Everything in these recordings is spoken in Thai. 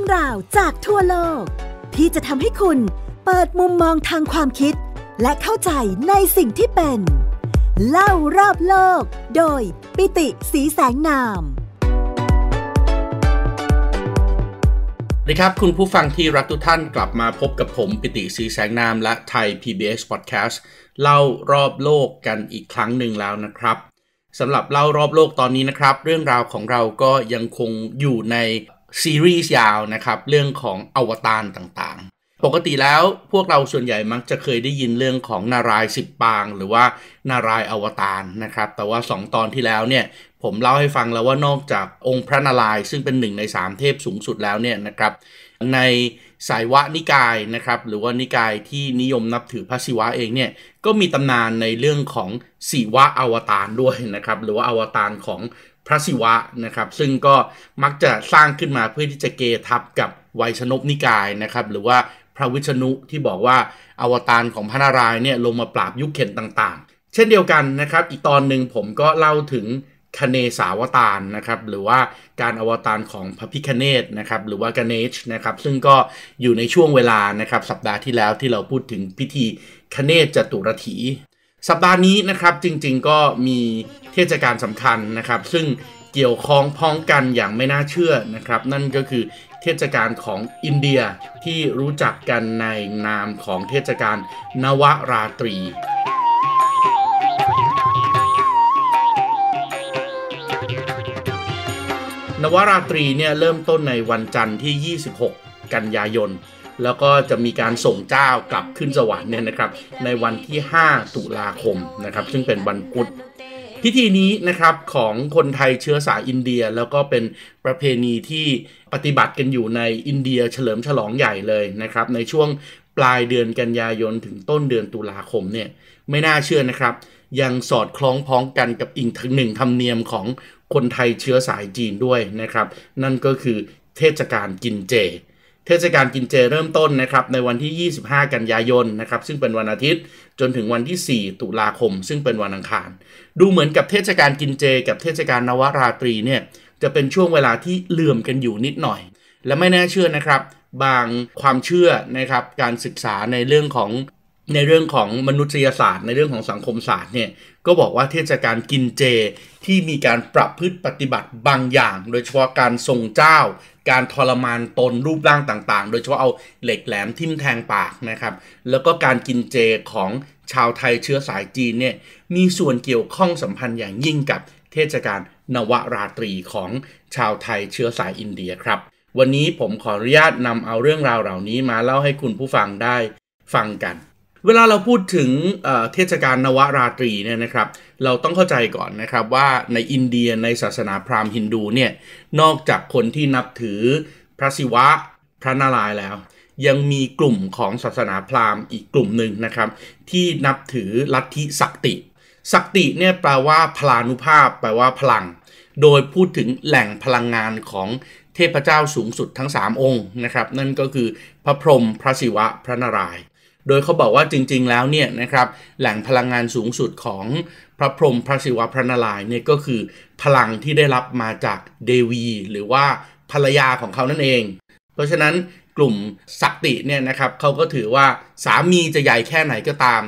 ื่องราวจากทั่วโลกที่จะทำให้คุณเปิดมุมมองทางความคิดและเข้าใจในสิ่งที่เป็น เล่ารอบโลก โดยปิติสีแสงนามสวัสดีครับ คุณผู้ฟังที่รักทุกท่านกลับมาพบกับผมปิติสีแสงนาม และไทย PBS Podcast เล่ารอบโลกกันอีกครั้งหนึ่งแล้วนะครับสำหรับเล่ารอบโลกตอนนี้นะครับ เรื่องราวของเราก็ยังคงอยู่ในซีรีส์ยาวนะครับเรื่องของอวตารต่าง ๆ ปกติแล้วพวกเราส่วนใหญ่มักจะเคยได้ยินเรื่องของนารายสิบปางหรือว่านารายอวตารนะครับ แต่ว่า 2 ตอนที่แล้วเนี่ย ผมเล่าให้ฟังแล้วว่านอกจากองค์พระนารายซึ่งเป็นหนึ่งใน 3 เทพสูงสุดแล้วเนี่ยนะครับในสายวะนิกายนะครับ หรือว่านิกายที่นิยมนับถือพระศิวะเองเนี่ยก็มีตำนานในเรื่องของศิวะอวตารด้วยนะครับ หรือว่าอวตารของพระศิวะนะครับ ซึ่งก็มักจะสร้างขึ้นมาเพื่อที่จะเกทับกับไวยชนกนิกายนะครับ หรือว่าพระวิชนุที่บอกว่าอวตารของพระนารายณ์เนี่ยลงมาปราบยุคเข็นต่างๆ เช่นเดียวกันนะครับ อีกตอนหนึ่งผมก็เล่าถึงคเนสาวตารนะครับ หรือว่าการอวตารของพระพิคเนตนะครับหรือว่ากเนชนะครับซึ่งก็อยู่ในช่วงเวลานะครับสัปดาห์ที่แล้วที่เราพูดถึงพิธีคเนจตุรถี สัปดาห์นี้นะครับจริงๆก็มีเทศกาลสำคัญนะครับ ซึ่งเกี่ยวข้องพ้องกันอย่างไม่น่าเชื่อนะครับ นั่นก็คือเทศกาลของอินเดียที่รู้จักกันในนามของเทศกาลนวราตรีนวราตรีเนี่ยเริ่มต้นในวันจันทร์ที่ 26 กันยายน แล้วก็จะมีการส่งเจ้ากลับขึ้นสวรรค์เนี่ยนะครับ ในวันที่ 5 ตุลาคมนะครับ ซึ่งเป็นวันพุธพิธีนี้นะครับของคนไทยเชื้อสายอินเดียแล้วก็เป็นประเพณีที่ปฏิบัติกันอยู่ในอินเดียเฉลิมฉลองใหญ่เลยนะครับ ในช่วงปลายเดือนกันยายนถึงต้นเดือนตุลาคมเนี่ยไม่น่าเชื่อนะครับยังสอดคล้องพ้องกันกับอีกหนึ่งธรรมเนียมของคนไทยเชื้อสายจีนด้วยนะครับ นั่นก็คือเทศกาลกินเจเทศกาลกินเจเริ่มต้นนะครับในวันที่ 25 กันยายนนะครับซึ่งเป็นวันอาทิตย์จนถึงวันที่ 4 ตุลาคม ซึ่งเป็นวันอังคาร ดูเหมือนกับเทศกาลกินเจกับเทศกาลนวราตรีเนี่ยจะเป็นช่วงเวลาที่เลื่อมกันอยู่นิดหน่อย และไม่แน่เชื่อนะครับ บางความเชื่อนะครับการศึกษาในเรื่องของในเรื่องของมนุษยศาสตร์ในเรื่องของสังคมศาสตร์เนี่ยก็บอกว่าเทศกาลกินเจ ที่มีการปรับพฤติปฏิบัติบางอย่าง โดยเฉพาะการทรงเจ้า การทรมานตนรูปร่างต่างๆโดยเฉพาะเอาเหล็กแหลมทิ่มแทงปากนะครับ แล้วก็การกินเจของชาวไทยเชื้อสายจีนเนี่ยมีส่วนเกี่ยวข้องสัมพันธ์อย่างยิ่งกับ เทศกาลนวราตรีของชาวไทยเชื้อสายอินเดียครับ วันนี้ผมขออนุญาตนำเอาเรื่องราวเหล่านี้มาเล่าให้คุณผู้ฟังได้ฟังกันเวลาเราพูดถึงเทศกาลนวราตรีเนี่ยนะครับ เราต้องเข้าใจก่อนนะครับว่าในอินเดียในศาสนาพราหมณ์ฮินดูเนี่ยนอกจากคนที่นับถือพระศิวะพระนารายณ์แล้ว ยังมีกลุ่มของศาสนาพราหมณ์อีกกลุ่มหนึ่งนะครับ ที่นับถือลัทธิสักติสักติเนี่ยแปลว่าพลานุภาพแปลว่าพลัง โดยพูดถึงแหล่งพลังงานของเทพเจ้าสูงสุดทั้ง 3 องค์นะครับนั่นก็คือพระพรหมพระศิวะพระนารายณ์โดยเขาบอกว่าจริงๆ แล้วเนี่ยนะครับแหล่งพลังงานสูงสุดของพระพรหมพระศิวะพระนารายณ์เนี่ยก็คือพลังที่ได้รับมาจากเดวี หรือว่าภรรยาของเขานั่นเอง เพราะฉะนั้นกลุ่มสักติเนี่ยนะครับเขาก็ถือว่าสามีจะใหญ่แค่ไหนก็ตาม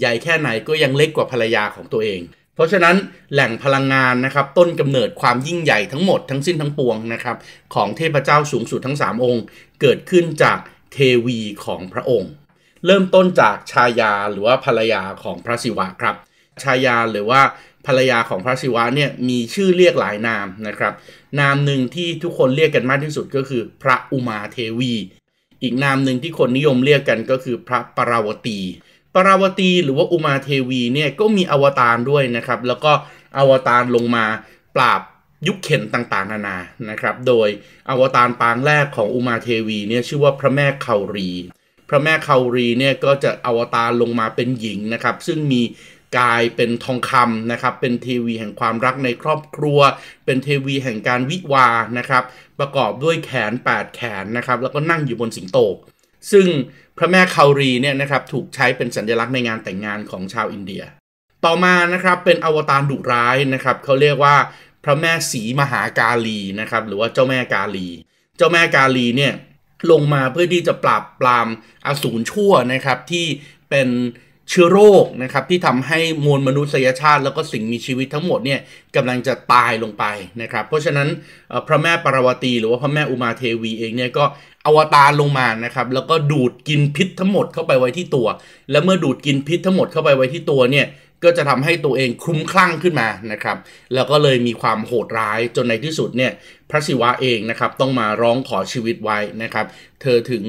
ใหญ่แค่ไหนก็ยังเล็กกว่าภรรยาของตัวเอง เพราะฉะนั้นแหล่งพลังงานนะครับต้นกำเนิดความยิ่งใหญ่ทั้งหมดทั้งสิ้นทั้งปวงนะครับของเทพเจ้าสูงสุดทั้ง 3 องค์ เกิดขึ้นจากเทวีของพระองค์เริ่มต้นจากชายาหรือว่าภรรยาของพระศิวะครับชายาหรือว่าภรรยาของพระศิวะเนี่ยมีชื่อเรียกหลายนามนะครับนามหนึ่งที่ทุกคนเรียกกันมากที่สุดก็คือพระอุมาเทวี อีกนามหนึ่งที่คนนิยมเรียกกันก็คือพระปราวตีปราวตีหรือว่าอุมาเทวีเนี่ยก็มีอวตารด้วยนะครับแล้วก็อวตารลงมาปราบยุคเข็นต่างๆนานานะครับโดยอวตารปางแรกของอุมาเทวีเนี่ยชื่อว่าพระแม่เขารีพระแม่คารีเนี่ยก็จะอวตารลงมาเป็นหญิงนะครับซึ่งมีกายเป็นทองคำนะครับเป็นเทวีแห่งความรักในครอบครัวเป็นเทวีแห่งการวิวานะครับประกอบด้วยแขน 8 แขนนะครับแล้วก็นั่งอยู่บนสิงโตซึ่งพระแม่คารีเนี่ยนะครับถูกใช้เป็นสัญลักษณ์ในงานแต่งงานของชาวอินเดีย ต่อมานะครับเป็นอวตารดุร้ายนะครับเขาเรียกว่าพระแม่สีมหากาลีนะครับหรือว่าเจ้าแม่กาลี เจ้าแม่กาลีเนี่ยลงมาเพื่อที่จะปราบปรามอสูรชั่วนะครับที่เป็นเชื้อโรคนะครับที่ทำให้มวลมนุษยชาติ แล้วก็สิ่งมีชีวิตทั้งหมดเนี่ยกำลังจะตายลงไปนะครับเพราะฉะนั้นพระแม่ปารวตี หรือว่าพระแม่อุมาเทวีเองเนี่ยก็อวตารลงมานะครับแล้วก็ดูดกินพิษทั้งหมดเข้าไปไว้ที่ตัว และเมื่อดูดกินพิษทั้งหมดเข้าไปไว้ที่ตัวเนี่ยก็จะทำให้ตัวเองคุ้มคลั่งขึ้นมานะครับ แล้วก็เลยมีความโหดร้ายจนในที่สุดเนี่ยพระศิวะเองนะครับต้องมาร้องขอชีวิตไว้นะครับ เธอถึง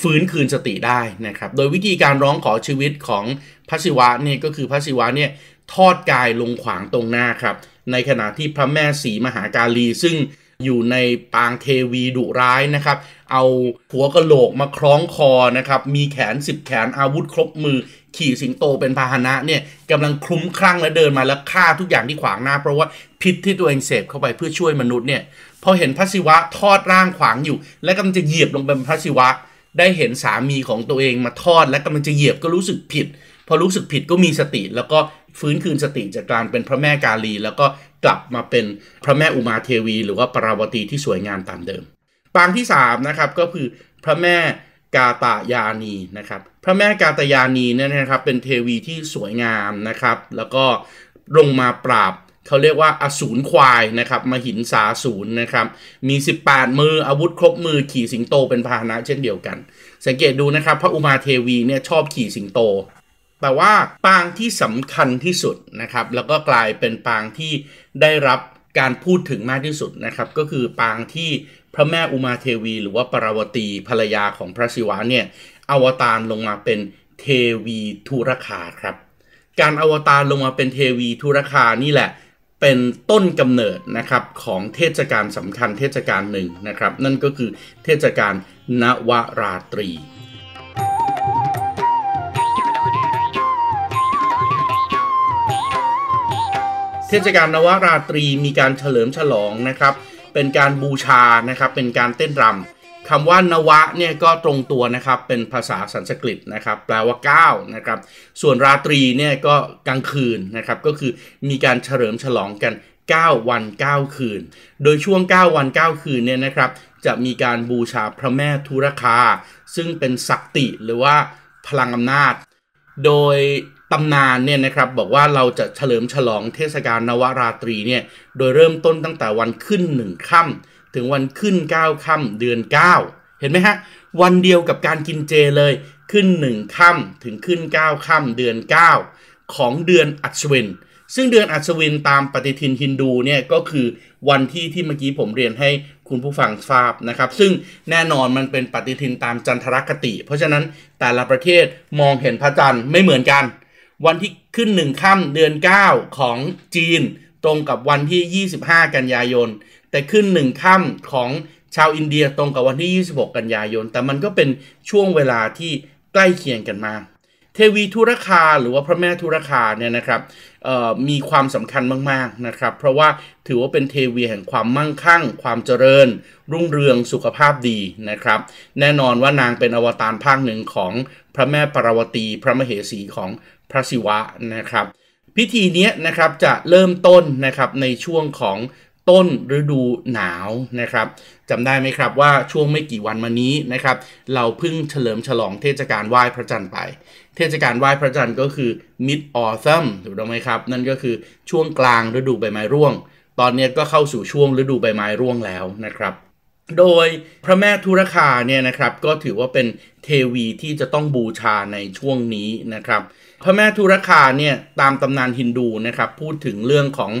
ฟื้นคืนสติได้นะครับ โดยวิธีการร้องขอชีวิตของพระศิวะเนี่ยก็คือพระศิวะเนี่ยทอดกายลงขวางตรงหน้าครับในขณะที่พระแม่ศรีมหาการีซึ่งอยู่ในปางเทวีดุร้ายนะครับ เอาหัวกะโหลกมาคล้องคอนะครับ มีแขนสิบแขนอาวุธครบมือ ขี่สิงโตเป็นพาหนะเนี่ยกำลังคลุ้มคลั่งและเดินมาแล้วฆ่าทุกอย่างที่ขวางหน้า เพราะว่าพิษที่ตัวเองเสพเข้าไปเพื่อช่วยมนุษย์เนี่ยพอเห็นพระศิวะทอดร่างขวางอยู่ และกำลังจะเหยียบลงเป็นพระศิวะ ได้เห็นสามีของตัวเองมาทอดและกำลังจะเหยียบก็รู้สึกผิด พอรู้สึกผิดก็มีสติ แล้วก็ฟื้นคืนสติจากการเป็นพระแม่กาลี แล้วก็กลับมาเป็นพระแม่อุมาเทวีหรือว่าปราวตีที่สวยงามตามเดิม ปางที่3นะครับก็คือพระแม่กาตายานีนะครับพระแม่กาตายานีเนี่ยนะครับเป็นเทวีที่สวยงามนะครับแล้วก็ลงมาปราบเขาเรียกว่าอสูรควายนะครับมหินสาสูรนะครับมี 18 มืออาวุธครบมือขี่สิงโตเป็นพาหนะเช่นเดียวกันสังเกตดูนะครับพระอุมาเทวีเนี่ยชอบขี่สิงโตแต่ว่าปางที่สำคัญที่สุดนะครับแล้วก็กลายเป็นปางที่ได้รับการพูดถึงมากที่สุดนะครับ ก็คือปางที่พระแม่อุมาเทวี หรือว่าปราวตีภรรยาของพระศิวะเนี่ยอวตารลงมาเป็นเทวีธุรคาครับ การอวตารลงมาเป็นเทวีธุรคานี่แหละเป็นต้นกำเนิดนะครับของเทศกาลสำคัญเทศกาลหนึ่งนะครับ นั่นก็คือเทศกาลนวราตรีเทศกาลนวราตรีมีการเฉลิมฉลองนะครับ เป็นการบูชานะครับ เป็นการเต้นรำ คำว่านวะเนี่ยก็ตรงตัวนะครับ เป็นภาษาสันสกฤตนะครับ แปลว่า9นะครับ ส่วนราตรีเนี่ยก็กลางคืนนะครับ ก็คือมีการเฉลิมฉลองกัน 9 วัน 9 คืน โดยช่วง 9 วัน 9 คืนเนี่ยนะครับ จะมีการบูชาพระแม่ธุรคา ซึ่งเป็นศักติหรือว่าพลังอำนาจ โดยตำนานเนี่ยนะครับ บอกว่าเราจะเฉลิมฉลองเทศกาลนวราตรีเนี่ยโดยเริ่มต้นตั้งแต่วันขึ้นหนึ่งค่ำถึงวันขึ้น 9ค่ำเดือน 9 เห็นไหมฮะวันเดียวกับการกินเจเลยขึ้นหนึ่งค่ำถึงขึ้น 9ค่ำเดือน 9 ของเดือนอัศวิน ซึ่งเดือนอัศวินตามปฏิทินฮินดูเนี่ย ก็คือวันที่ที่เมื่อกี้ผมเรียนให้คุณผู้ฟังทราบนะครับ ซึ่งแน่นอนมันเป็นปฏิทินตามจันทรคติ เพราะฉะนั้นแต่ละประเทศมองเห็นพระจันทร์ไม่เหมือนกันวันที่ขึ้นหนึ่งค่ำเดือน9ของจีนตรงกับวันที่ 25 กันยายน แต่ขึ้นหนึ่งค่ำของชาวอินเดียตรงกับวันที่ 26 กันยายน แต่มันก็เป็นช่วงเวลาที่ใกล้เคียงกันมากเทวีธุรคาหรือว่าพระแม่ธุรคาเนี่ยนะครับมีความสำคัญมากๆนะครับ เพราะว่าถือว่าเป็นเทวีแห่งความมั่งคั่ง ความเจริญ รุ่งเรืองสุขภาพดีนะครับ แน่นอนว่านางเป็นอวตารภาคหนึ่งของพระแม่ปรวตีพระมเหสีของพระศิวะนะครับ พิธีนี้นะครับจะเริ่มต้นนะครับในช่วงของต้นฤดูหนาวนะครับจำได้ไหมครับว่าช่วงไม่กี่วันมานี้นะครับ เราเพิ่งเฉลิมฉลองเทศกาลไหว้พระจันทร์ไป เทศกาลไหว้พระจันทร์ก็คือ mid autumn ถูกต้องไหมครับ นั่นก็คือช่วงกลางฤดูใบไม้ร่วง ตอนนี้ก็เข้าสู่ช่วงฤดูใบไม้ร่วงแล้วนะครับ โดยพระแม่ธุรคาเนี่ยนะครับ ก็ถือว่าเป็นเทวีที่จะต้องบูชาในช่วงนี้นะครับพระแม่ทุรคาเนี่ยตามตำนานฮินดูนะครับ พูดถึงเรื่องของ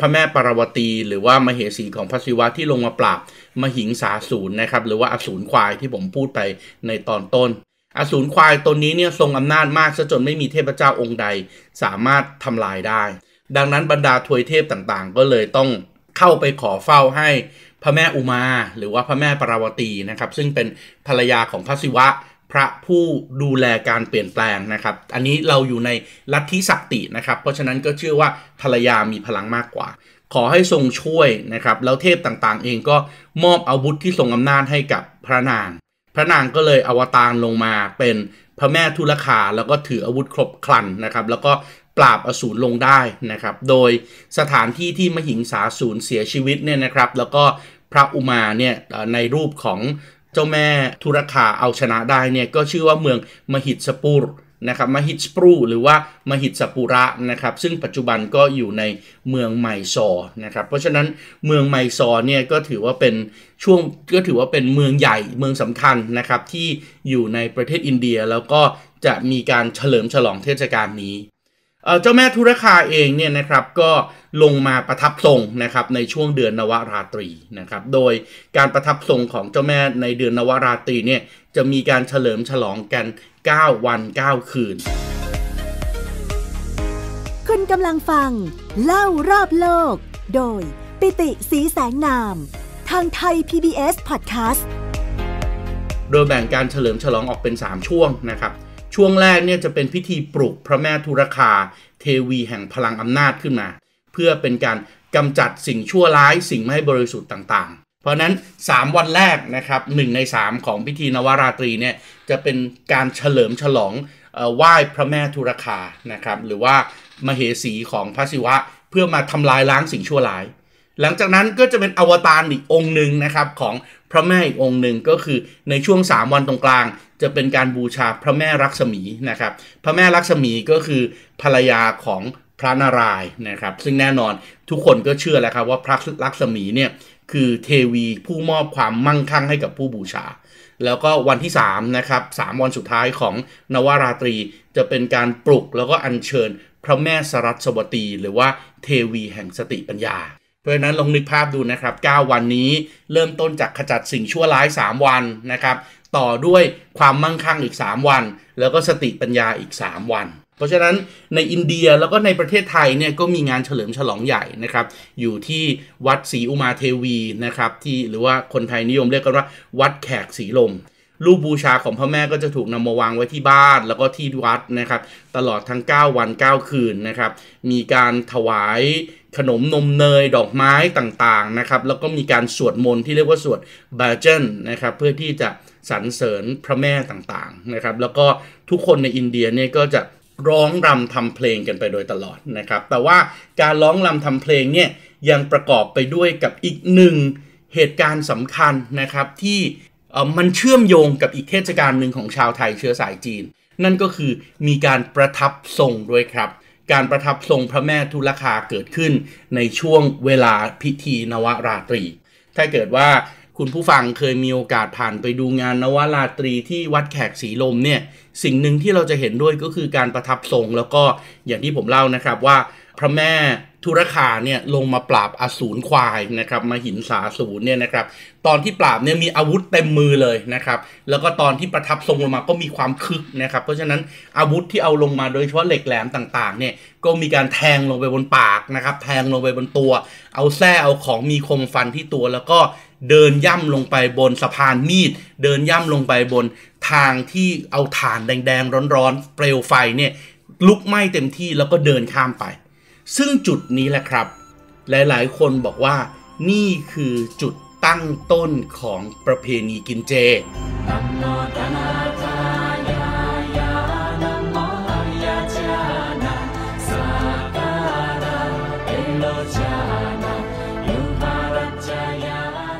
พระแม่ปารวตีหรือว่ามเหสีของพระศิวะที่ลงมาปราบมหิงสาสูนนะครับหรือว่าอสูรควายที่ผมพูดไปในตอนต้นอสูรควายตนนี้เนี่ยทรงอำนาจมากซะจนไม่มีเทพเจ้าองค์ใดสามารถทำลายได้ ดังนั้นบรรดาทวยเทพต่างๆ ก็เลยต้องเข้าไปขอเฝ้าให้พระแม่อุมาหรือว่าพระแม่ปารวตีนะครับซึ่งเป็นภรรยาของพระศิวะพระผู้ดูแลการเปลี่ยนแปลงนะครับ อันนี้เราอยู่ในลัทธิสักตินะครับ เพราะฉะนั้นก็เชื่อว่าภรรยามีพลังมากกว่า ขอให้ทรงช่วยนะครับ แล้วเทพต่างๆเองก็มอบอาวุธที่ทรงอำนาจให้กับพระนาง พระนางก็เลยอวตารลงมาเป็นพระแม่ทุลคา แล้วก็ถืออาวุธครบครันนะครับ แล้วก็ปราบอสูรลงได้นะครับ โดยสถานที่ที่มหิงสาสูรเสียชีวิตเนี่ยนะครับ แล้วก็พระอุมาเนี่ยในรูปของเจ้าแม่ธุรคาเอาชนะได้เนี่ยก็ชื่อว่าเมืองมหิดสปูรนะครับมหิดสปรหรือว่ามหิดสปุระนะครับ ซึ่งปัจจุบันก็อยู่ในเมืองไมซอนะครับเพราะฉะนั้นเมืองไมซอเนี่ยก็ถือว่าเป็นช่วงก็ถือว่าเป็นเมืองใหญ่เมืองสำคัญนะครับที่อยู่ในประเทศอินเดียแล้วก็จะมีการเฉลิมฉลองเทศกาลนี้เจ้าแม่ธุรคาเองเนี่ยนะครับก็ลงมาประทับทรงนะครับในช่วงเดือนนวราตรีนะครับ โดยการประทับทรงของเจ้าแม่ในเดือนนวราตรีเนี่ยจะมีการเฉลิมฉลองกัน 9 วัน 9 คืนคุณกำลังฟังเล่ารอบโลก โดยปิติสีแสงนามทางไทย PBS Podcast โดยแบ่งการเฉลิมฉลองออกเป็น 3 ช่วงนะครับช่วงแรกเนี่ยจะเป็นพิธีปลุกพระแม่ธุรคาเทวีแห่งพลังอำนาจขึ้นมา เพื่อเป็นการกำจัดสิ่งชั่วร้ายสิ่งไม่บริสุทธิ์ต่างๆ เพราะนั้น 3 วันแรกนะครับหนึ่งใน3ของพิธีนวราตรีเนี่ยจะเป็นการเฉลิมฉลองไหว้พระแม่ธุรคานะครับหรือว่ามเหสีของพระศิวะ เพื่อมาทำลายล้างสิ่งชั่วร้ายหลังจากนั้นก็จะเป็นอวตารอีกองค์หนึ่งนะครับของพระแม่อีกองหนึ่งก็คือในช่วง 3 วันตรงกลาง จะเป็นการบูชาพระแม่รักษมีนะครับพระแม่รักษมีก็คือภรรยาของพระนารายณ์นะครับซึ่งแน่นอนทุกคนก็เชื่อแล้วครับว่าพระลักษมีเนี่ยคือเทวีผู้มอบความมั่งคั่งให้กับผู้บูชา แล้วก็วันที่3นะครับสามวันสุดท้ายของนวราตรี จะเป็นการปลุกแล้วก็อัญเชิญพระแม่สรัสวตีหรือว่าเทวีแห่งสติปัญญาเพราะนั้นลองนึกภาพดูนะครับ9วันนี้เริ่มต้นจากขจัดสิ่งชั่วร้าย 3 วันนะครับต่อด้วยความมั่งคั่งอีก 3 วัน แล้วก็สติปัญญาอีก 3 วัน เพราะฉะนั้นในอินเดียแล้วก็ในประเทศไทยเนี่ยก็มีงานเฉลิมฉลองใหญ่นะครับ อยู่ที่วัดศรีอุมาเทวีนะครับที่หรือว่าคนไทยนิยมเรียกกันว่า วัดแขกสีลม รูปบูชาของพ่อแม่ก็จะถูกนำมาวางไว้ที่บ้านแล้วก็ที่วัดนะครับตลอดทั้ง 9 วัน 9 คืนนะครับมีการถวายขนมนมเนยดอกไม้ต่างๆนะครับแล้วก็มีการสวดมนต์ที่เรียกว่าสวดบาเจนนะครับเพื่อที่จะสรรเสริญพระแม่ต่างๆนะครับ แล้วก็ทุกคนในอินเดียเนี่ยก็จะร้องรำทำเพลงกันไปโดยตลอดนะครับ แต่ว่าการร้องรำทำเพลงเนี่ยยังประกอบไปด้วยกับอีกหนึ่งเหตุการณ์สำคัญนะครับที่มันเชื่อมโยงกับอีกเทศกาลหนึ่งของชาวไทยเชื้อสายจีน นั่นก็คือมีการประทับทรงด้วยครับการประทับทรงพระแม่ทุลคาเกิดขึ้นในช่วงเวลาพิธีนวราตรี ถ้าเกิดว่าคุณผู้ฟังเคยมีโอกาสผ่านไปดูงานนวราตรีที่วัดแขกสีลมเนี่ย สิ่งหนึ่งที่เราจะเห็นด้วยก็คือการประทับทรงแล้วก็อย่างที่ผมเล่านะครับว่าพระแม่ธุรคาเนี่ยลงมาปราบอสูรควายนะครับมาหินสาสูรเนี่ยนะครับตอนที่ปราบเนี่ยมีอาวุธเต็มมือเลยนะครับแล้วก็ตอนที่ประทับทรงลงมาก็มีความคึกนะครับ เพราะฉะนั้นอาวุธที่เอาลงมาโดยเฉพาะเหล็กแหลมต่างๆเนี่ยก็มีการแทงลงไปบนปากนะครับแทงลงไปบนตัว เอาแส้เอาของมีคมฟันที่ตัว แล้วก็เดินย่ำลงไปบนสะพานมีดเดินย่ำลงไปบนทางที่เอาถ่านแดงๆร้อนๆ เปลวไฟเนี่ยลุกไหม้เต็มที่แล้วก็เดินข้ามไปซึ่งจุดนี้แหละครับ หลาย ๆ คนบอกว่านี่คือจุดตั้งต้นของประเพณีกินเจ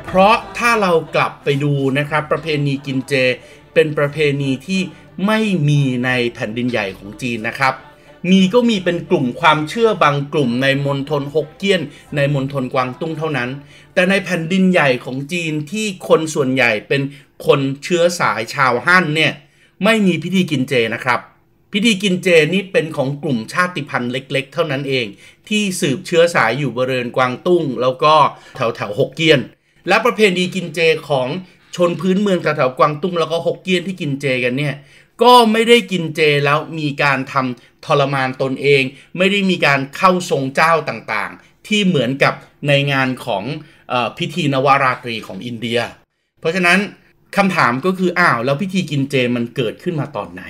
เพราะถ้าเรากลับไปดูนะครับ ประเพณีกินเจ เป็นประเพณีที่ไม่มีในแผ่นดินใหญ่ของจีนนะครับมีก็มีเป็นกลุ่มความเชื่อบางกลุ่มในมณฑลฮกเกี้ยน ในมณฑลกวางตุ้งเท่านั้น แต่ในแผ่นดินใหญ่ของจีนที่คนส่วนใหญ่เป็นคนเชื้อสายชาวฮั่นเนี่ยไม่มีพิธีกินเจนะครับ พิธีกินเจนี่เป็นของกลุ่มชาติพันธุ์เล็กๆ เท่านั้นเอง ที่สืบเชื้อสายอยู่บริเวณกวางตุ้ง แล้วก็แถวแถวฮกเกี้ยน และประเพณีกินเจของชนพื้นเมืองแถวๆกวางตุ้งแล้วก็ฮกเกี้ยนที่กินเจกันเนี่ยก็ไม่ได้กินเจแล้วมีการทำทรมานตนเองไม่ได้มีการเข้าทรงเจ้าต่างๆ ที่เหมือนกับในงานของอพิธีนวาราตรีของอินเดีย เพราะฉะนั้นคำถามก็คือ อ้าวแล้วพิธีกินเจมันเกิดขึ้นมาตอนไหน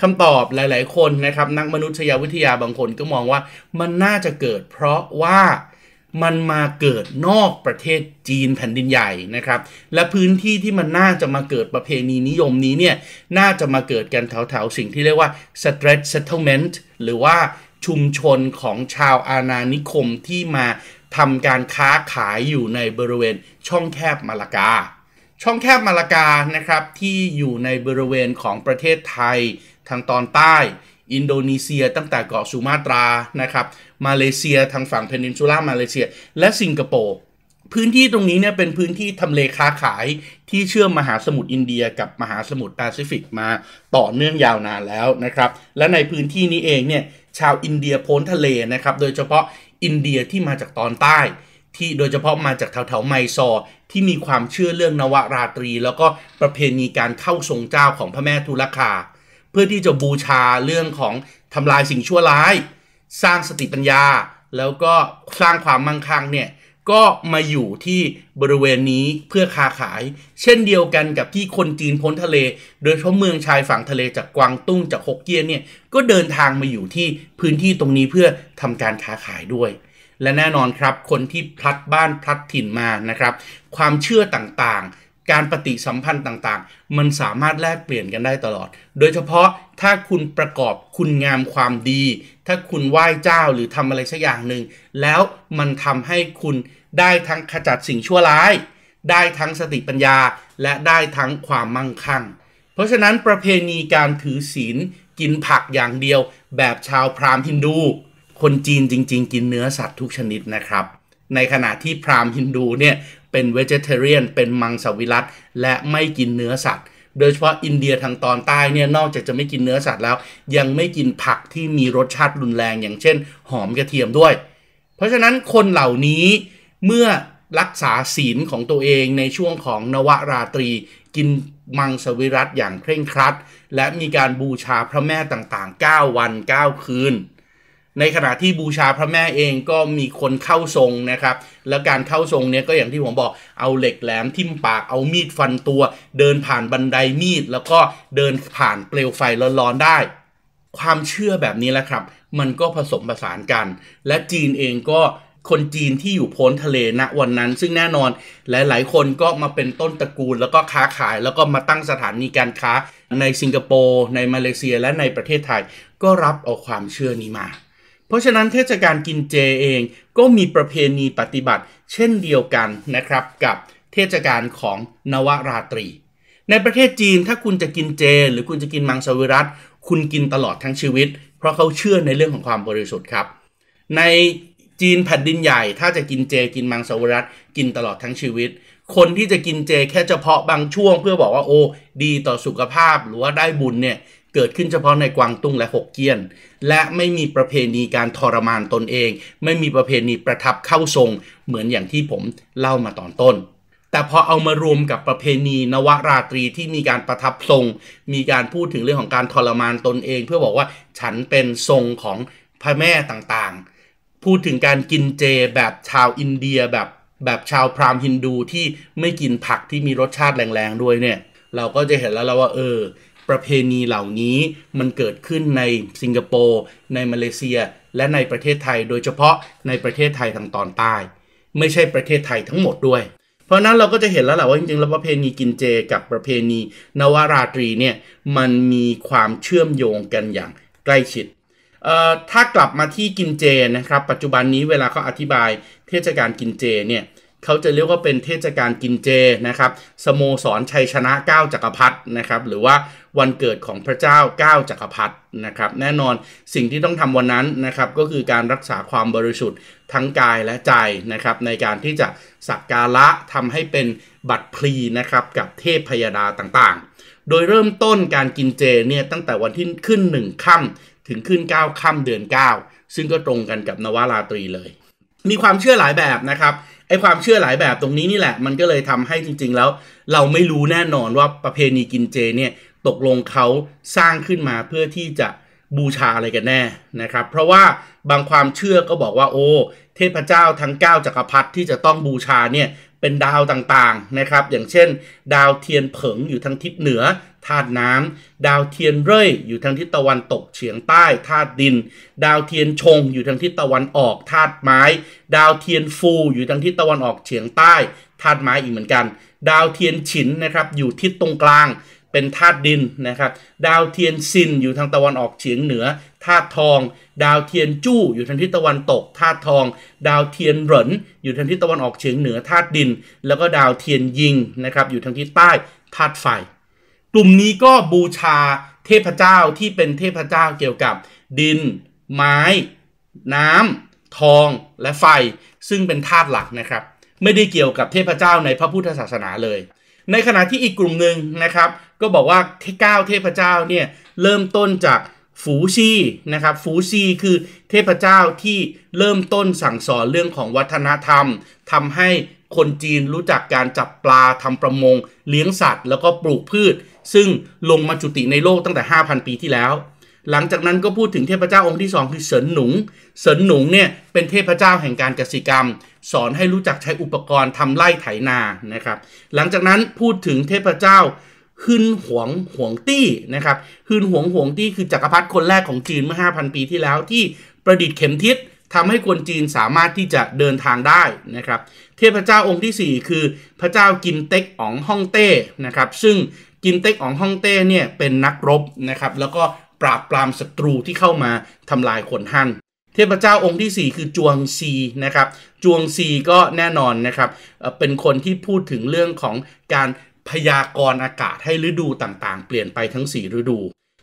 คำตอบหลาย ๆ คนนะครับนักมนุษยวิทยาบางคนก็มองว่ามันน่าจะเกิดเพราะว่ามันมาเกิดนอกประเทศจีนแผ่นดินใหญ่นะครับ และพื้นที่ที่มันน่าจะมาเกิดประเพณีนิยมนี้เนี่ยน่าจะมาเกิดกันแถวๆสิ่งที่เรียกว่า stretch settlement หรือว่าชุมชนของชาวอาณานิคมที่มาทำการค้าขายอยู่ในบริเวณช่องแคบมาลากา ช่องแคบมาลากานะครับ ที่อยู่ในบริเวณของประเทศไทยทางตอนใต้อินโดนีเซียตั้งแต่เกาะสุมาตรานะครับมาเลเซีย ทางฝั่งเพนินซูล่ามาเลเซียและสิงคโปร์พื้นที่ตรงนี้เนี่ยเป็นพื้นที่ทำเลค้าขายที่เชื่อมมหาสมุทรอินเดียกับมหาสมุทรแปซิฟิกมาต่อเนื่องยาวนานแล้วนะครับและในพื้นที่นี้เองเนี่ยชาวอินเดียพ้นทะเลนะครับโดยเฉพาะอินเดียที่มาจากตอนใต้ ที่โดยเฉพาะมาจากแถวแถวไมซอรที่มีความเชื่อเรื่องนวราตรี แล้วก็ประเพณีการเข้าทรงเจ้าของพระแม่ทุลคา เพื่อที่จะบูชาเรื่องของทำลายสิ่งชั่วร้ายสร้างสติปัญญาแล้วก็สร้างความมั่งคั่งเนี่ย ก็มาอยู่ที่บริเวณนี้เพื่อค้าขาย เช่นเดียวกันกับที่คนจีนพ้นทะเลโดยเฉพาะเมืองชายฝั่งทะเลจากกวางตุ้งจากฮกเกี้ยนเนี่ยก็เดินทางมาอยู่ที่พื้นที่ตรงนี้เพื่อทำการค้าขายด้วย และแน่นอนครับคนที่พลัดบ้านพลัดถิ่นมานะครับความเชื่อต่างการปฏิสัมพันธ์ต่างๆ มันสามารถแลกเปลี่ยนกันได้ตลอด โดยเฉพาะถ้าคุณประกอบคุณงามความดี ถ้าคุณไหว้เจ้าหรือทำอะไรสักอย่างหนึ่ง แล้วมันทำให้คุณได้ทั้งขจัดสิ่งชั่วร้าย ได้ทั้งสติปัญญา และได้ทั้งความมั่งคั่ง เพราะฉะนั้นประเพณีการถือศีลกินผักอย่างเดียวแบบชาวพราหมณ์ฮินดู คนจีนจริงๆกินเนื้อสัตว์ทุกชนิดนะครับ ในขณะที่พราหมณ์ฮินดูเนี่ยเป็นเวเจเทเรียนเป็นมังสวิรัต และไม่กินเนื้อสัตว์ โดยเฉพาะอินเดียทางตอนใต้เนี่ยนอกจากจะไม่กินเนื้อสัตว์แล้ว ยังไม่กินผักที่มีรสชาติรุนแรงอย่างเช่น หอมกระเทียมด้วย เพราะฉะนั้นคนเหล่านี้เมื่อรักษาศีลของตัวเองในช่วงของนวราตรี กินมังสวิรัตอย่างเคร่งครัด และมีการบูชาพระแม่ต่างๆ9วัน9คืนในขณะที่บูชาพระแม่เองก็มีคนเข้าทรงนะครับ แล้วการเข้าทรงเนี่ยก็อย่างที่ผมบอกเอาเหล็กแหลม ทิ่มปาก เอามีดฟันตัว เดินผ่านบันไดมีดแล้วก็เดินผ่านเปลวไฟร้อนๆได้ ความเชื่อแบบนี้แหละครับ มันก็ผสมผสานกัน และจีนเองก็คนจีนที่อยู่พ้นทะเลณวันนั้น ซึ่งแน่นอนหลายๆคนก็มาเป็นต้นตระกูลแล้วก็ค้าขาย แล้วก็มาตั้งสถานีการค้าในสิงคโปร์ในมาเลเซียและในประเทศไทย ก็รับเอาความเชื่อนี้มาเพราะฉะนั้นเทศกาลกินเจเองก็มีประเพณีปฏิบัติเช่นเดียวกันนะครับกับเทศกาลของนวราตรี ในประเทศจีนถ้าคุณจะกินเจหรือคุณจะกินมังสวิรัต คุณกินตลอดทั้งชีวิต เพราะเขาเชื่อในเรื่องของความบริสุทธิ์ครับในจีนแผ่นดินใหญ่ถ้าจะกินเจกินมังสวิรัตกินตลอดทั้งชีวิต คนที่จะกินเจแค่เฉพาะบางช่วง เพื่อบอกว่าโอ้ดี ต่อสุขภาพหรือว่าได้บุญเนี่ยเกิดขึ้นเฉพาะในกวางตุ้งและหกเกี้ยน และไม่มีประเพณีการทรมานตนเอง ไม่มีประเพณีประทับเข้าทรง เหมือนอย่างที่ผมเล่ามาตอนต้น แต่พอเอามารวมกับประเพณีนวราตรีที่มีการประทับทรง มีการพูดถึงเรื่องของการทรมานตนเอง เพื่อบอกว่าฉันเป็นทรงของพระแม่ต่างๆ พูดถึงการกินเจแบบชาวอินเดียแบบแบบชาวพราหมณ์ฮินดูที่ไม่กินผักที่มีรสชาติแรงๆด้วยเนี่ย เราก็จะเห็นแล้วแล้วว่าเออประเพณีเหล่านี้มันเกิดขึ้นในสิงคโปร์ในมาเลเซีย และในประเทศไทย โดยเฉพาะในประเทศไทยทางตอนใต้ ไม่ใช่ประเทศไทยทั้งหมดด้วย เพราะนั้นเราก็จะเห็นแล้วแหละว่าจริงๆแล้วประเพณีกินเจกับประเพณี นวราตรีเนี่ยมันมีความเชื่อมโยงกันอย่างใกล้ชิดถ้ากลับมาที่กินเจนะครับปัจจุบันนี้เวลาเขาอธิบายเทศกาลกินเจเนี่ยเเขาจะเรียกว่าเป็นเทศกาลกินเจนะครับสโมสรชัยชนะ9จักรพรรดินะครับ หรือว่าวันเกิดของพระเจ้า9จักรพรรดินะครับ แน่นอนสิ่งที่ต้องทำวันนั้นนะครับก็คือการรักษาความบริสุทธิ์ทั้งกายและใจนะครับในการที่จะสักการะทำให้เป็นบัตรพลีนะครับกับเทพพยาดาต่างๆ โดยเริ่มต้นการกินเจเนี่ยตั้งแต่วันที่ขึ้น 1 ค่ำถึงขึ้น9ค่ำเดือน 9 ซึ่งก็ตรงกันกับนวราตรีเลยมีความเชื่อหลายแบบนะครับไอความเชื่อหลายแบบตรงนี้นี่แหละมันก็เลยทำให้จริง ๆ แล้ว เราไม่รู้แน่นอนว่าประเพณีกินเจเนี่ยตกลงเขาสร้างขึ้นมาเพื่อที่จะบูชาอะไรกันแน่นะครับเพราะว่าบางความเชื่อก็บอกว่าโอ้เทพเจ้าทั้ง 9จักรพรรดิที่จะต้องบูชาเนี่ยเป็นดาวต่างๆ นะครับ อย่างเช่น ดาวเทียนเผิงอยู่ทางทิศเหนือธาตุน้ำ ดาวเทียนเร่ยอยู่ทางทิศตะวันตกเฉียงใต้ธาตุดิน ดาวเทียนชงอยู่ทางทิศตะวันออกธาตุไม้ ดาวเทียนฟูอยู่ทางทิศตะวันออกเฉียงใต้ธาตุไม้อีกเหมือนกัน ดาวเทียนฉินนะครับอยู่ทิศตรงกลางเป็นธาตุดินนะครับ ดาวเทียนซิน อยู่ทางตะวันออกเฉียงเหนือธาตุทอง ดาวเทียนจู้ อยู่ทางทิศตะวันตกธาตุทอง ดาวเทียนเหรินอยู่ทางทิศตะวันออกเฉียงเหนือธาตุดิน แล้วก็ดาวเทียนยิงนะครับ อยู่ทางทิศใต้ธาตุไฟ กลุ่มนี้ก็บูชาเทพเจ้าที่เป็นเทพเจ้าเกี่ยวกับดิน ไม้ น้ำทองและไฟ ซึ่งเป็นธาตุหลักนะครับ ไม่ได้เกี่ยวกับเทพเจ้าในพระพุทธศาสนาเลย ในขณะที่อีกกลุ่มหนึ่งนะครับก็บอกว่าเทเก้าเทพเจ้าเนี่ยเริ่มต้นจากฟูชีนะครับฟูชีคือเทพเจ้าที่เริ่มต้นสั่งสอนเรื่องของวัฒนธรรม ทำให้คนจีนรู้จักการจับปลาทำประมงเลี้ยงสัตว์แล้วก็ปลูกพืช ซึ่งลงมาจุติในโลกตั้งแต่ 5,000 ปีที่แล้ว หลังจากนั้นก็พูดถึงเทพเจ้าองค์ที่ 2 คือเสินหนุงเสินหนุงเนี่ยเป็นเทพเจ้าแห่งการเกษตรกรรม สอนให้รู้จักใช้อุปกรณ์ทำไร่ไถนานะครับหลังจากนั้นพูดถึงเทพเจ้าฮึนหวงหวงตี้นะครับฮึนหวงหวงตี้คือจักรพรรดิคนแรกของจีนเมื่อ 5,000 ปีที่แล้วที่ประดิษฐ์เข็มทิศทำให้คนจีนสามารถที่จะเดินทางได้นะครับ เทพเจ้าองค์ที่ 4 คือ พระเจ้ากินเต็กอ๋องฮ่องเต้นะครับซึ่งกินเต็กอ๋องฮ่องเต้เนี่ยเป็นนักรบนะครับแล้วก็ปราบปรามศัตรูที่เข้ามาทำลายคนฮั่นเทพเจ้าองค์ที่ 4 คือจวงซีนะครับจวงซีก็แน่นอนนะครับเป็นคนที่พูดถึงเรื่องของการพยากรณ์อากาศให้ฤดูต่างๆ เปลี่ยนไปทั้ง4ฤดู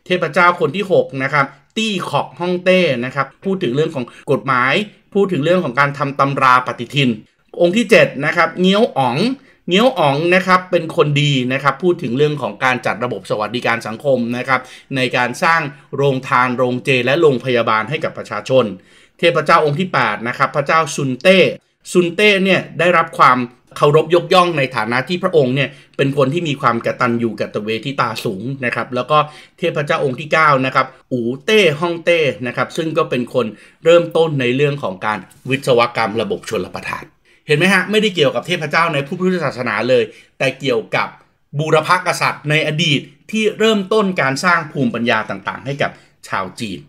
เทพเจ้าคนที่6นะครับ ตี้ขอบฮ่องเต้นะครับ พูดถึงเรื่องของกฎหมาย พูดถึงเรื่องของการทำตำราปฏิทิน องค์ที่7นะครับ เงี้ยวอ๋อง เงี้ยวอ๋องนะครับ เป็นคนดีนะครับ พูดถึงเรื่องของการจัดระบบสวัสดิการสังคมนะครับในการสร้างโรงทานโรงเจและโรงพยาบาลให้กับประชาชน เทพเจ้าองค์ที่8นะครับพระเจ้าซุนเต้ซุนเต้เนี่ยได้รับความเคารพยกย่องในฐานะที่พระองค์เนี่ยเป็นคนที่มีความกระตันอยู่กตเวทิตาสูงนะครับแล้วก็เทพเจ้าองค์ที่9นะครับอูเต้ฮ่องเต้นะครับซึ่งก็เป็นคนเริ่มต้นในเรื่องของการวิศวกรรมระบบชนลประทาน เห็นไหมฮะไม่ได้เกี่ยวกับเทพเจ้าในผู้พุทธศาสนาเลย แต่เกี่ยวกับบูรพกษัตริย์ ในอดีตที่เริ่มต้นการสร้างภูมิปัญญาต่าง ๆ ให้กับชาวจีน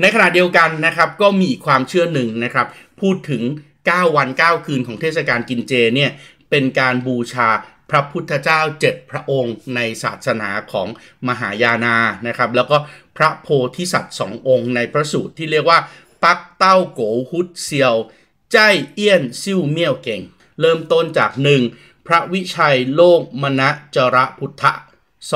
ในขณะเดียวกันนะครับก็มีความเชื่อหนึ่งนะครับพูดถึง9 วัน 9 คืนของเทศกาลกินเจเนี่ยเป็นการบูชาพระพุทธเจ้าเจ็ดพระองค์ในศาสนาของมหายานานะครับ แล้วก็พระโพธิสัตว์สององค์ในพระสูตรที่เรียกว่า ปักเต้าโกฮุดเซียวใจเอี้ยนซิ่วเมี่ยวเก่ง เริ่มต้นจาก 1. พระวิชัยโลกมณจระพุทธะ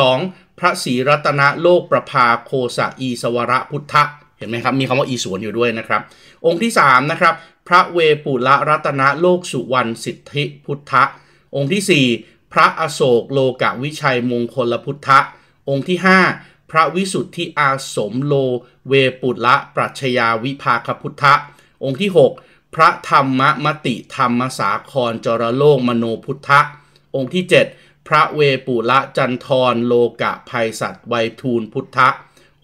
2. พระศรีรัตนโลกประภาโคสะอีสวรพุทธะเห็นไหมครับ มีคำว่าอีสวนอยู่ด้วยนะครับ องค์ที่ 3 นะครับพระเวปุละรัตนโลกสุวรรณสิทธิพุทธะองค์ที่ 4 พระอโศกโลกวิชัยมงคลพุทธะองค์ที่5พระวิสุทธิอาสมโลเวปุละปรัชญาวิภาคพุทธะองค์ที่ 6 พระธรรมมติธรรมสาครจรโลกมโนพุทธะองค์ที่ 7 พระเวปุละจันทรโลกะภัยสัตวไวทูลพุทธะ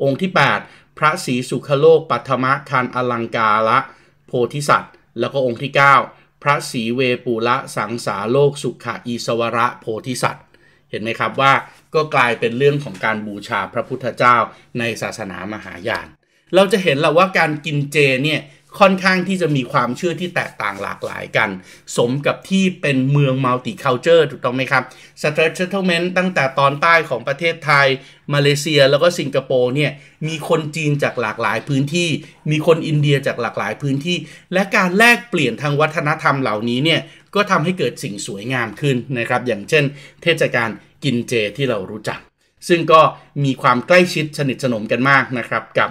องค์ที่ 8 พระศรีสุขโลกปัทมะคันอลังกาละโพธิสัตวแล้วก็องค์ที่ 9 พระศรีเวปุระสังสาโลกสุขะอีสวระโพธิสัตว์ เห็นไหมครับว่าก็กลายเป็นเรื่องของการบูชาพระพุทธเจ้าในศาสนามหายาน เราจะเห็นแล้วว่าการกินเจเนี่ยค่อนข้างที่จะมีความเชื่อที่แตกต่างหลากหลายกัน สมกับที่เป็นเมืองมัลติคัลเจอร์ถูกต้องไหมครับสเตทเชตเมนต์ตั้งแต่ตอนใต้ของประเทศไทย มาเลเซียแล้วก็สิงคโปร์เนี่ยมีคนจีนจากหลากหลายพื้นที่ มีคนอินเดียจากหลากหลายพื้นที่ และการแลกเปลี่ยนทางวัฒนธรรมเหล่านี้เนี่ยก็ทำให้เกิดสิ่งสวยงามขึ้นนะครับ อย่างเช่นเทศกาลกินเจที่เรารู้จัก ซึ่งก็มีความใกล้ชิดสนิทสนมกันมากนะครับกับ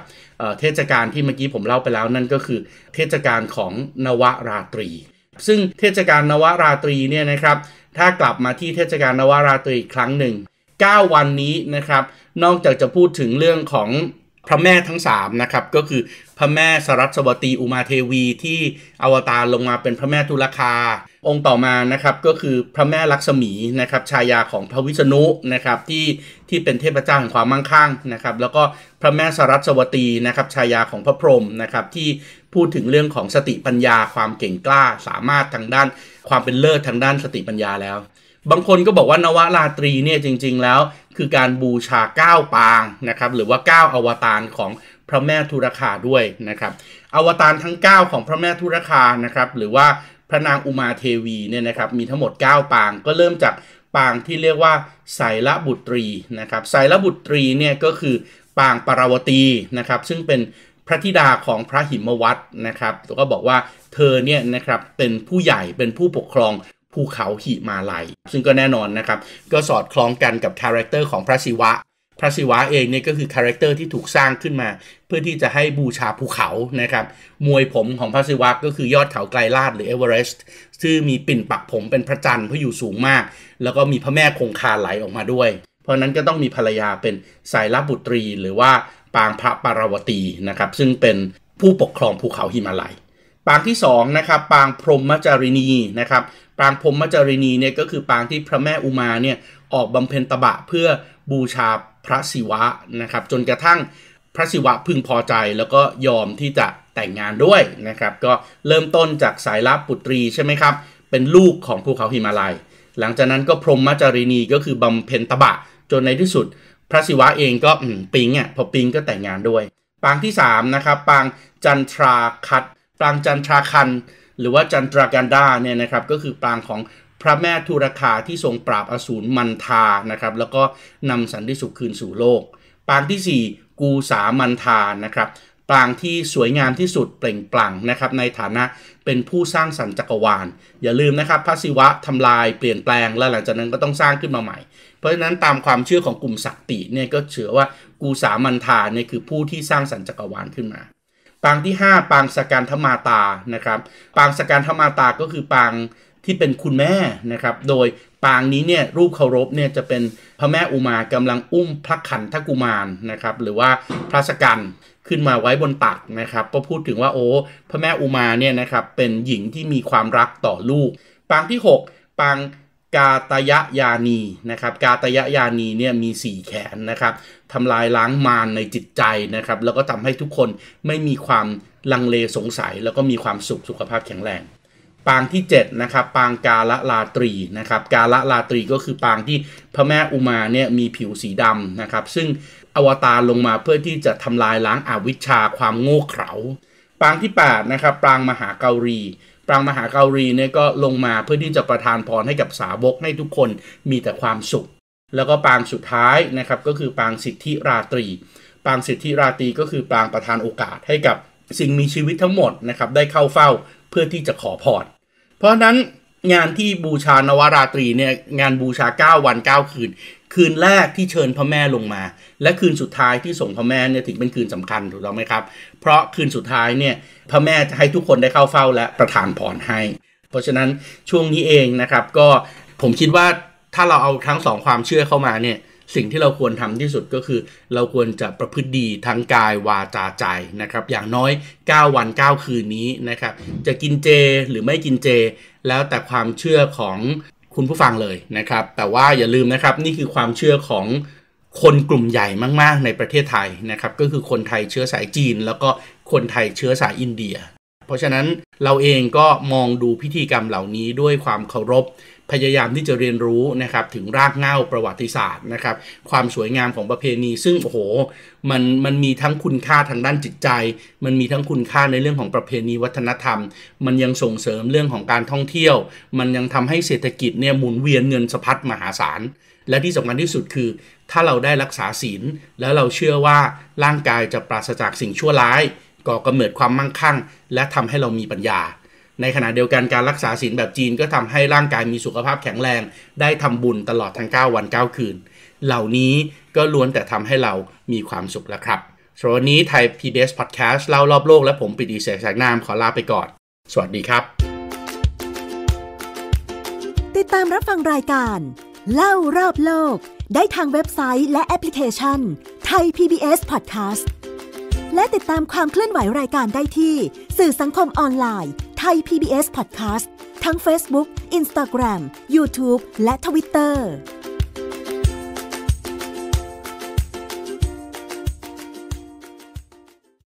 เทศกาลที่เมื่อกี้ผมเล่าไปแล้วนั่นก็คือเทศกาลของนวราตรี ซึ่งเทศกาลนวราตรีเนี่ยนะครับถ้ากลับมาที่เทศกาลนวราตรีอีกครั้งหนึ่ง 9 วันนี้นะครับนอกจากจะพูดถึงเรื่องของพระแม่ทั้ง3นะครับก็คือพระแม่สรัสวตีอุมาเทวีที่อวตารลงมาเป็นพระแม่ทุลคาองค์ต่อมานะครับก็คือพระแม่ลักษมีนะครับชายาของพระวิษณุนะครับที่ที่เป็นเทพเจ้าแห่งความมั่งคั่งนะครับแล้วก็พระแม่สรัสวตีนะครับชายาของพระพรหมนะครับที่พูดถึงเรื่องของสติปัญญาความเก่งกล้าสามารถทางด้านความเป็นเลิศทางด้านสติปัญญาแล้วบางคนก็บอกว่านวราตรีเนี่ยจริงๆแล้วคือการบูชาเก้าปางนะครับหรือว่าเก้าอวตารของพระแม่ธุรคาด้วยนะครับอวตารทั้ง9ของพระแม่ธุรคานะครับหรือว่าพระนางอุมาเทวีเนี่ยนะครับมีทั้งหมด 9 ปางก็เริ่มจากปางที่เรียกว่าสายละบุตรีนะครับสายละบุตรีเนี่ยก็คือปางปาราวตีนะครับซึ่งเป็นพระธิดาของพระหิมวัตนะครับก็บอกว่าเธอเนี่ยนะครับเป็นผู้ใหญ่เป็นผู้ปกครองภูเขาหิมาลัย ซึ่งก็แน่นอนนะครับ ก็สอดคล้องกันกับคาแรคเตอร์ของพระศิวะ พระศิวะเองเนี่ยก็คือคาแรคเตอร์ที่ถูกสร้างขึ้นมา เพื่อที่จะให้บูชาภูเขานะครับ มวยผมของพระศิวะก็คือยอดเขาไกลลาด หรือเอเวอเรสต์ ซึ่งมีปิ่นปักผมเป็นพระจันทร์เพราะอยู่สูงมาก แล้วก็มีพระแม่คงคาไหลออกมาด้วย เพราะนั้นก็ต้องมีภรรยาเป็นสายลับบุตรีหรือว่าปางพระปารวตีนะครับ ซึ่งเป็นผู้ปกครองภูเขาหิมาลัย ปางที่2นะครับ ปางพรหมจารินีนะครับปางพรมมจรินีเนี่ยก็คือปางที่พระแม่อุมาเนี่ยออกบำเพ็ญตบะเพื่อบูชาพระศิวะนะครับจนกระทั่งพระศิวะพึงพอใจ แล้วก็ยอมที่จะแต่งงานด้วยนะครับ ก็เริ่มต้นจากสายลับปุตรีใช่ไหมครับเป็นลูกของภูเขาหิมาลัยหลังจากนั้นก็พรหมจรินี ก็คือบำเพ็ญตบะ จนในที่สุด พระศิวะเองก็ปิงอ่ะพอปิงก็แต่งงานด้วย ปางที่3นะครับปางจันทราคัดปางจันทราคันหรือว่าจันทรากันดาเนี่ยนะครับก็คือปางของพระแม่ทุรคาที่ทรงปราบอสูรมันทานะครับแล้วก็นำสันติสุขคืนสู่โลก ปางที่ 4 กูสามันทานะครับปางที่สวยงามที่สุดเปล่งปลั่งนะครับในฐานะเป็นผู้สร้างสรรค์จักรวาลอย่าลืมนะครับพระศิวะทำลายเปลี่ยนแปลงและหลังจากนั้นก็ต้องสร้างขึ้นมาใหม่ เพราะฉะนั้นตามความเชื่อของกลุ่มสักติเนี่ยก็เชื่อว่ากูสามันทาเนี่ยคือผู้ที่สร้างสรรค์จักรวาลขึ้นมาปางที่ 5 ปางสการธมาตา นะครับ ปางสการธมาตา ก็คือปางที่เป็นคุณแม่ นะครับ โดยปางนี้เนี่ยรูปเคารพเนี่ยจะเป็นพระแม่อุมากำลังอุ้มพระขันทกุมารนะครับ หรือว่าพระสกันขึ้นมาไว้บนตักนะครับ ก็พูดถึงว่าโอ้ พระแม่อุมาเนี่ยนะครับเป็นหญิงที่มีความรักต่อลูก ปางที่ 6 ปางกาตยะยานีนะครับกาตยะยานีเนี่ยมี 4 แขนนะครับทำลายล้างมารในจิตใจนะครับแล้วก็ทำให้ทุกคนไม่มีความลังเลสงสัย แล้วก็มีความสุขสุขภาพแข็งแรง ปางที่7นะครับปางกาละลาตรีนะครับกาละลาตรีก็คือปางที่พระแม่อุมาเนี่ยมีผิวสีดำนะครับซึ่งอวตารลงมาเพื่อที่จะทำลายล้างอาวิชชาความโง่เขลาปางที่8นะครับปางมหาเการีปรางมหาเกาลีเนี่ยก็ลงมาเพื่อที่จะประทานพรให้กับสาวกให้ทุกคนมีแต่ความสุข แล้วก็ปางสุดท้ายนะครับก็คือปางสิทธิราตรี ปางสิทธิราตรีก็คือปางประทานโอกาสให้กับสิ่งมีชีวิตทั้งหมดนะครับได้เข้าเฝ้าเพื่อที่จะขอพรเพราะนั้นงานที่บูชานวราตรีเนี่ยงานบูชา9วัน9 คืนคืนแรกที่เชิญพ่อแม่ลงมา และคืนสุดท้ายที่ส่งพ่อแม่เนี่ยถึงเป็นคืนสำคัญ ถูกต้องไหมครับ เพราะคืนสุดท้ายเนี่ยพ่อแม่จะให้ทุกคนได้เข้าเฝ้าและประทานพรให้ เพราะฉะนั้นช่วงนี้เองนะครับก็ผมคิดว่าถ้าเราเอาทั้งสองความเชื่อเข้ามาเนี่ยสิ่งที่เราควรทำที่สุดก็คือ เราควรจะประพฤติดีทั้งกายวาจาใจนะครับอย่างน้อย 9 วัน 9 คืนนี้นะครับจะกินเจหรือไม่กินเจแล้วแต่ความเชื่อของคุณผู้ฟังเลยนะครับ แต่ว่าอย่าลืมนะครับ นี่คือความเชื่อของคนกลุ่มใหญ่มากๆ ในประเทศไทยนะครับ ก็คือคนไทยเชื้อสายจีน แล้วก็คนไทยเชื้อสายอินเดีย เพราะฉะนั้นเราเองก็มองดูพิธีกรรมเหล่านี้ด้วยความเคารพพยายามที่จะเรียนรู้นะครับถึงรากเหง้าประวัติศาสตร์นะครับ ความสวยงามของประเพณีซึ่งโอ้โหมันมันมีทั้งคุณค่าทางด้านจิตใจ มันมีทั้งคุณค่าในเรื่องของประเพณีวัฒนธรรม มันยังส่งเสริมเรื่องของการท่องเที่ยว มันยังทำให้เศรษฐกิจเนี่ยหมุนเวียนเงินสะพัดมหาศาลและที่สำคัญที่สุดคือ ถ้าเราได้รักษาศีล แล้วเราเชื่อว่าร่างกายจะปราศจากสิ่งชั่วร้ายก่อกำเนิดความมั่งคั่ง และทำให้เรามีปัญญาในขณะเดียวกันการรักษาศีลแบบจีนก็ทำให้ร่างกายมีสุขภาพแข็งแรง ได้ทำบุญตลอดทั้ง 9 วัน 9 คืน เหล่านี้ก็ล้วนแต่ทำให้เรามีความสุขแล้วครับสำหรับวันนี้ไทย PBS Podcast เล่ารอบโลก และผมปิติเสกแสกนามขอลาไปก่อน สวัสดีครับ ติดตามรับฟังรายการ เล่ารอบโลก ได้ทางเว็บไซต์และแอปพลิเคชันไทย PBS Podcast และติดตามความเคลื่อนไหวรายการได้ที่สื่อสังคมออนไลน์ไทย PBS Podcast ทั้ง Facebook Instagram YouTube และ Twitter